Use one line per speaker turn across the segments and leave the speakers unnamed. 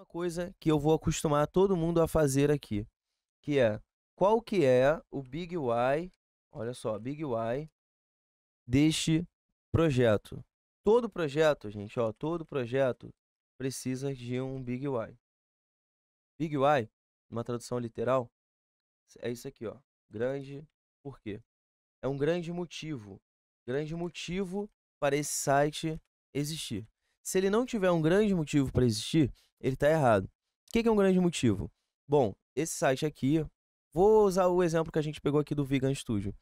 uma coisa que eu vou acostumar todo mundo a fazer aqui, que é qual que é o Big Why, olha só, Big Why deste projeto. Todo projeto, gente, ó, todo projeto precisa de um Big Why. Big Why, uma tradução literal, é isso aqui, ó. Grande por quê? É um grande motivo. Grande motivo para esse site existir. Se ele não tiver um grande motivo para existir, ele está errado. O que, que é um grande motivo? Bom, esse site aqui, vou usar o exemplo que a gente pegou aqui do Vegan Studio.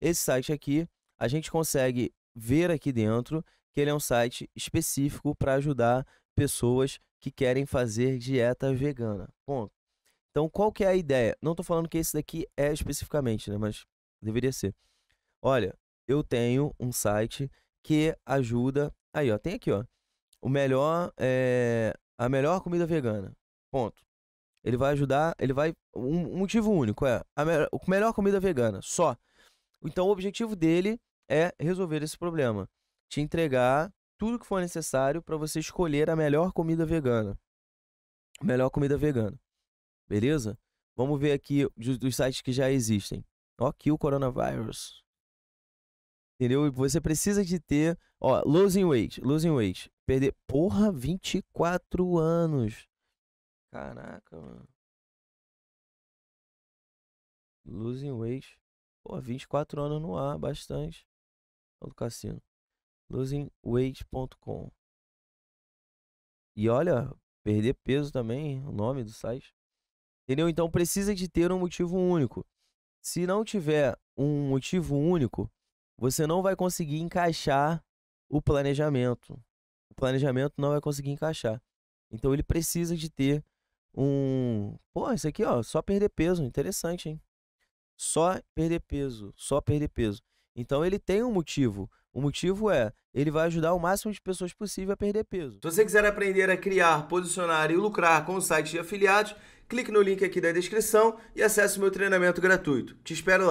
Esse site aqui, a gente consegue ver aqui dentro que ele é um site específico para ajudar pessoas que querem fazer dieta vegana. Ponto. Então, qual que é a ideia? Não estou falando que esse daqui é especificamente, né? Mas deveria ser. Olha, eu tenho um site que ajuda. Aí, ó, tem aqui, ó. O melhor é, a melhor comida vegana. Ponto. Ele vai ajudar, ele vai. Um, um motivo único é a me melhor comida vegana, só. Então o objetivo dele é resolver esse problema. Te entregar tudo que for necessário para você escolher a melhor comida vegana. Melhor comida vegana. Beleza? Vamos ver aqui dos sites que já existem. Ó, aqui o Coronavirus. Entendeu? Você precisa de ter. Ó, Losing Weight. Losing Weight perder. Porra, 24 anos. Caraca, mano. Losing weight. Pô, 24 anos no ar, bastante. Do cassino. Losingweight.com. E olha, perder peso também, o nome do site. Entendeu? Então precisa de ter um motivo único. Se não tiver um motivo único, você não vai conseguir encaixar o planejamento planejamento não vai conseguir encaixar. Então ele precisa de ter um. Pô, isso aqui, ó, só perder peso. Interessante, hein? Só perder peso, só perder peso. Então ele tem um motivo. O motivo é, ele vai ajudar o máximo de pessoas possível a perder peso. Se você quiser aprender a criar, posicionar e lucrar com o site de afiliados, clique no link aqui da descrição e acesse o meu treinamento gratuito. Te espero lá.